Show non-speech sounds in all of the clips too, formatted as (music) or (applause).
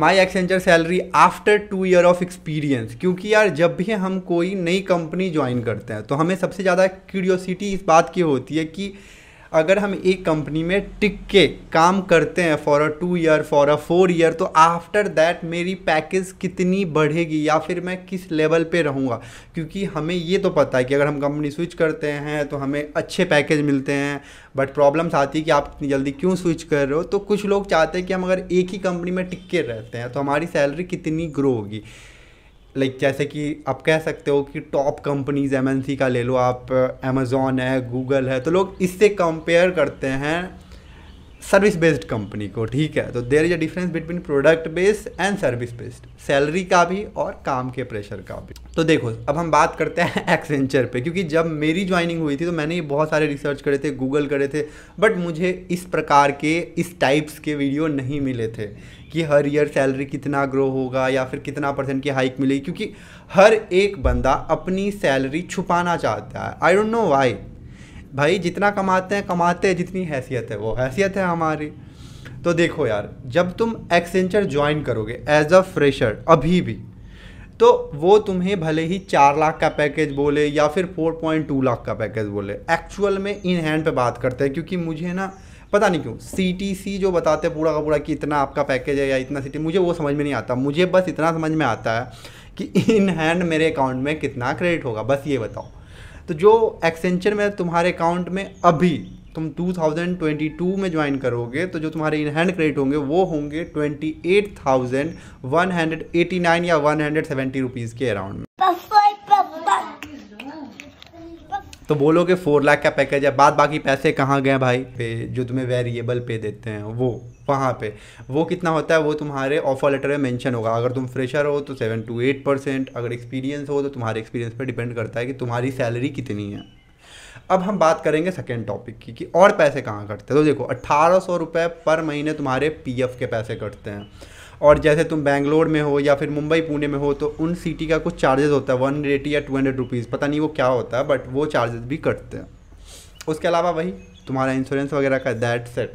my Accenture salary after two year of experience क्योंकि यार जब भी हम कोई नई कंपनी ज्वाइन करते हैं तो हमें सबसे ज़्यादा क्यूरियोसिटी इस बात की होती है कि अगर हम एक कंपनी में टिक के काम करते हैं for a two year for a four year तो आफ्टर दैट मेरी पैकेज कितनी बढ़ेगी या फिर मैं किस लेवल पे रहूँगा क्योंकि हमें ये तो पता है कि अगर हम कंपनी स्विच करते हैं तो हमें अच्छे पैकेज मिलते हैं बट प्रॉब्लम्स आती है कि आप इतनी जल्दी क्यों स्विच कर रहे हो तो कुछ लोग चाहते हैं कि हम अगर एक ही कंपनी में टिक के रहते हैं तो हमारी सैलरी कितनी ग्रो होगी लाइक like, जैसे कि आप कह सकते हो कि टॉप कंपनीज एम का ले लो आप अमेज़ोन है गूगल है तो लोग इससे कंपेयर करते हैं सर्विस बेस्ड कंपनी को ठीक है तो there is a difference between product based and service based salary का भी और काम के प्रेशर का भी तो देखो अब हम बात करते हैं एक्सेंचर (laughs) पे क्योंकि जब मेरी ज्वाइनिंग हुई थी तो मैंने ये बहुत सारे रिसर्च करे थे गूगल करे थे बट मुझे इस प्रकार के इस टाइप्स के वीडियो नहीं मिले थे कि हर ईयर सैलरी कितना ग्रो होगा या फिर कितना परसेंट की हाइक मिलेगी क्योंकि हर एक बंदा अपनी सैलरी छुपाना चाहता है आई डोंट नो वाई भाई जितना कमाते हैं कमाते हैं जितनी हैसियत है वो हैसियत है हमारी तो देखो यार जब तुम एक्सेंचर ज्वाइन करोगे एज अ फ्रेशर अभी भी तो वो तुम्हें भले ही चार लाख का पैकेज बोले या फिर फोर पॉइंट टू लाख का पैकेज बोले एक्चुअल में इन हैंड पे बात करते हैं क्योंकि मुझे ना पता नहीं क्यों सी टी सी जो बताते हैं पूरा का पूरा कि इतना आपका पैकेज है या इतना सी टी मुझे वो समझ में नहीं आता मुझे बस इतना समझ में आता है कि इन हैंड मेरे अकाउंट में कितना क्रेडिट होगा बस ये बताओ तो जो एक्सेंचर में तुम्हारे अकाउंट में अभी तुम 2022 में ज्वाइन करोगे तो जो तुम्हारे इन हैंड क्रेडिट होंगे वो होंगे 28,189 या 170 रुपीस के अराउंड में तो बोलो कि फोर लाख का पैकेज है बाद बाकी पैसे कहाँ गए भाई पे जो तुम्हें वेरिएबल पे देते हैं वो वहाँ पे वो कितना होता है वो तुम्हारे ऑफर लेटर में मेंशन होगा अगर तुम फ्रेशर हो तो सेवन टू एट परसेंट अगर एक्सपीरियंस हो तो तुम्हारे एक्सपीरियंस पर डिपेंड करता है कि तुम्हारी सैलरी कितनी है अब हम बात करेंगे सेकेंड टॉपिक की कि और पैसे कहाँ कटते हैं तो देखो अट्ठारह सौ रुपये पर महीने तुम्हारे पी के पैसे कटते हैं और जैसे तुम बैंगलोर में हो या फिर मुंबई पुणे में हो तो उन सिटी का कुछ चार्जेस होता है वन एटी या टू हंड्रेड रुपीज़ पता नहीं वो क्या होता है बट वो चार्जेस भी कटते हैं उसके अलावा वही तुम्हारा इंश्योरेंस वगैरह का दैट सेट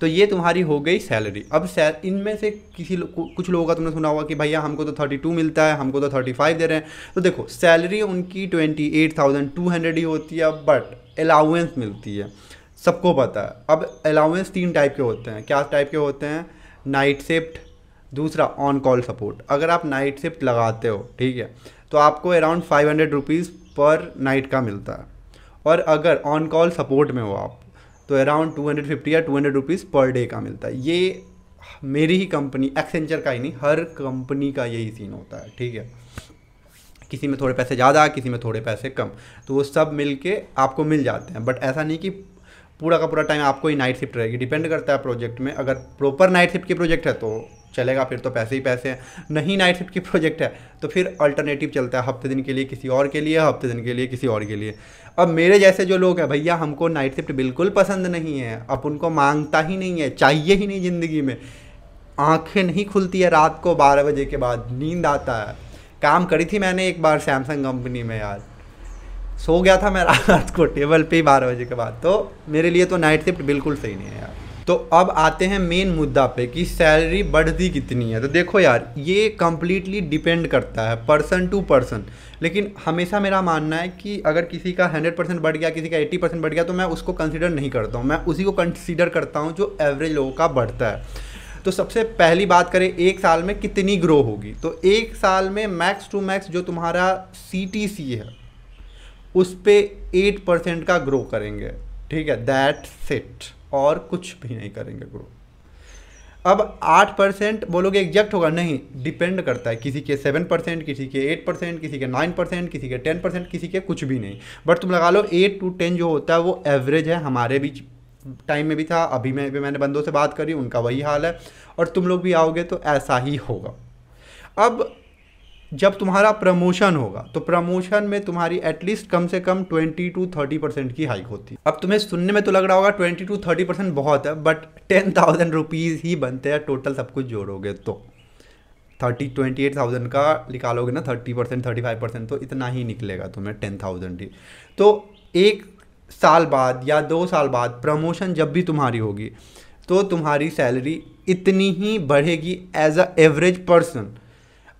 तो ये तुम्हारी हो गई सैलरी अब सैल इनमें से किसी लो, कुछ लोगों का तुमने सुना होगा कि भैया हमको तो थर्टी टू मिलता है हमको तो थर्टी फाइव दे रहे हैं तो देखो सैलरी उनकी twenty eight thousand two hundred ही होती है बट अलाउेंस मिलती है सबको पता है अब अलाउेंस तीन टाइप के होते हैं क्या टाइप के होते हैं नाइट शिफ्ट दूसरा ऑन कॉल सपोर्ट अगर आप नाइट शिफ्ट लगाते हो ठीक है तो आपको around five hundred rupees per night का मिलता है और अगर ऑन कॉल सपोर्ट में हो आप तो अराउंड टू हंड्रेड फिफ्टी या two hundred rupees per day का मिलता है ये मेरी ही कंपनी एक्सेंचर का ही नहीं हर कंपनी का यही सीन होता है ठीक है किसी में थोड़े पैसे ज़्यादा किसी में थोड़े पैसे कम तो वो सब मिल के आपको मिल जाते हैं बट ऐसा नहीं कि पूरा का पूरा टाइम आपको ही नाइट शिफ्ट रहेगी डिपेंड करता है प्रोजेक्ट में अगर प्रॉपर नाइट शिफ्ट की प्रोजेक्ट है तो चलेगा फिर तो पैसे ही पैसे हैं नहीं नाइट शिफ्ट की प्रोजेक्ट है तो फिर अल्टरनेटिव चलता है हफ्ते दिन के लिए किसी और के लिए हफ्ते दिन के लिए किसी और के लिए अब मेरे जैसे जो लोग हैं भैया हमको नाइट शिफ्ट बिल्कुल पसंद नहीं है अब उनको मांगता ही नहीं है चाहिए ही नहीं ज़िंदगी में आंखें नहीं खुलती है रात को बारह बजे के बाद नींद आता है काम करी थी मैंने एक बार सैमसंग कंपनी में यार सो गया था मैं रात को टेबल पे ही बारह बजे के बाद तो मेरे लिए तो नाइट शिफ्ट बिल्कुल सही नहीं है यार तो अब आते हैं मेन मुद्दा पे कि सैलरी बढ़ती कितनी है तो देखो यार ये कम्प्लीटली डिपेंड करता है पर्सन टू पर्सन लेकिन हमेशा मेरा मानना है कि अगर किसी का 100 परसेंट बढ़ गया किसी का 80 परसेंट बढ़ गया तो मैं उसको कंसिडर नहीं करता हूँ मैं उसी को कंसिडर करता हूँ जो एवरेज लोगों का बढ़ता है तो सबसे पहली बात करें एक साल में कितनी ग्रो होगी तो एक साल में मैक्स टू मैक्स जो तुम्हारा सी है उस पर एट परसेंट का ग्रो करेंगे ठीक है दैट सेट और कुछ भी नहीं करेंगे ग्रो अब आठ परसेंट बोलोगे एग्जैक्ट होगा नहीं डिपेंड करता है किसी के सेवन परसेंट किसी के एट परसेंट किसी के नाइन परसेंट किसी के टेन परसेंट किसी के कुछ भी नहीं बट तुम लगा लो एट टू टेन जो होता है वो एवरेज है हमारे बीच टाइम में भी था अभी मैं भी मैंने बंदों से बात करी उनका वही हाल है और तुम लोग भी आओगे तो ऐसा ही होगा अब जब तुम्हारा प्रमोशन होगा तो प्रमोशन में तुम्हारी एटलीस्ट कम से कम 20 टू 30 परसेंट की हाइक होती है अब तुम्हें सुनने में तो लग रहा होगा 20 टू 30 परसेंट बहुत है बट टेन थाउजेंड रुपीज़ ही बनते हैं टोटल सब कुछ जोड़ोगे तो थर्टी ट्वेंटी एट थाउजेंड का निकालोगे ना thirty percent thirty five percent तो इतना ही निकलेगा तुम्हें टेन थाउजेंड ही तो एक साल बाद या दो साल बाद प्रमोशन जब भी तुम्हारी होगी तो तुम्हारी सैलरी इतनी ही बढ़ेगी एज अ एवरेज पर्सन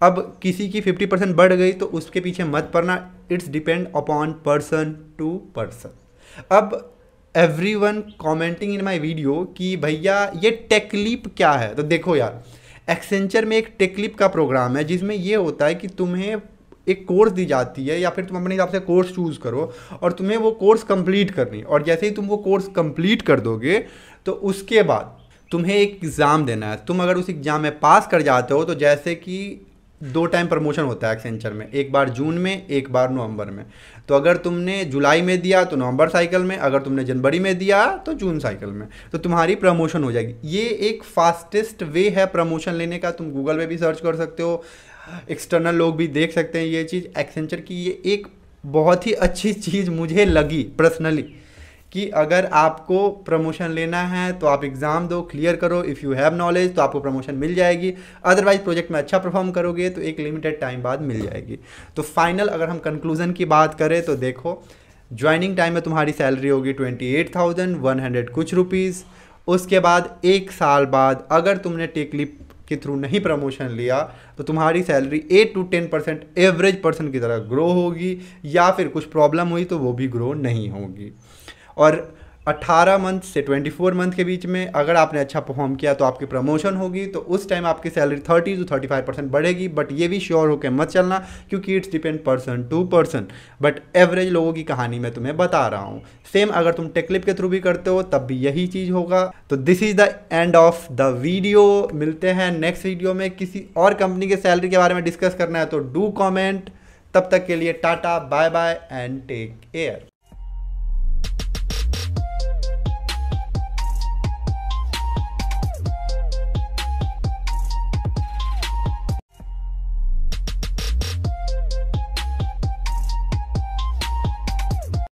अब किसी की फिफ्टी परसेंट बढ़ गई तो उसके पीछे मत पड़ना it's depend upon person to person अब everyone commenting in my video कि भैया ये टेक्लिप क्या है तो देखो यार एक्सेंचर में एक टेक्लिप का प्रोग्राम है जिसमें यह होता है कि तुम्हें एक कोर्स दी जाती है या फिर तुम अपने हिसाब से कोर्स चूज़ करो और तुम्हें वो कोर्स कंप्लीट करनी और जैसे ही तुम वो कोर्स कंप्लीट कर दोगे तो उसके बाद तुम्हें एक एग्ज़ाम देना है तुम अगर उस एग्ज़ाम में पास कर जाते हो तो जैसे कि दो टाइम प्रमोशन होता है एक्सेंचर में एक बार जून में एक बार नवंबर में तो अगर तुमने जुलाई में दिया तो नवंबर साइकिल में अगर तुमने जनवरी में दिया तो जून साइकिल में तो तुम्हारी प्रमोशन हो जाएगी ये एक फास्टेस्ट वे है प्रमोशन लेने का तुम गूगल पे भी सर्च कर सकते हो एक्सटर्नल लोग भी देख सकते हैं ये चीज़ एक्सेंचर की ये एक बहुत ही अच्छी चीज़ मुझे लगी पर्सनली कि अगर आपको प्रमोशन लेना है तो आप एग्ज़ाम दो क्लियर करो इफ़ यू हैव नॉलेज तो आपको प्रमोशन मिल जाएगी अदरवाइज प्रोजेक्ट में अच्छा परफॉर्म करोगे तो एक लिमिटेड टाइम बाद मिल जाएगी तो फाइनल अगर हम कंक्लूज़न की बात करें तो देखो ज्वाइनिंग टाइम में तुम्हारी सैलरी होगी twenty eight thousand one hundred कुछ रुपीज़ उसके बाद एक साल बाद अगर तुमने टेकली के थ्रू नहीं प्रमोशन लिया तो तुम्हारी salary eight to ten percent average person की तरह ग्रो होगी या फिर कुछ प्रॉब्लम हुई तो वो भी ग्रो नहीं होगी और 18 मंथ से 24 मंथ के बीच में अगर आपने अच्छा परफॉर्म किया तो आपकी प्रमोशन होगी तो उस टाइम आपकी सैलरी 30 टू 35 परसेंट बढ़ेगी बट ये भी श्योर होकर मत चलना क्योंकि it's depend person to person but average लोगों की कहानी मैं तुम्हें बता रहा हूँ सेम अगर तुम टेक्लिप के थ्रू भी करते हो तब भी यही चीज़ होगा तो this is the end of the video मिलते हैं नेक्स्ट वीडियो में किसी और कंपनी के सैलरी के बारे में डिस्कस करना है तो डू कॉमेंट तब तक के लिए tata bye bye and take care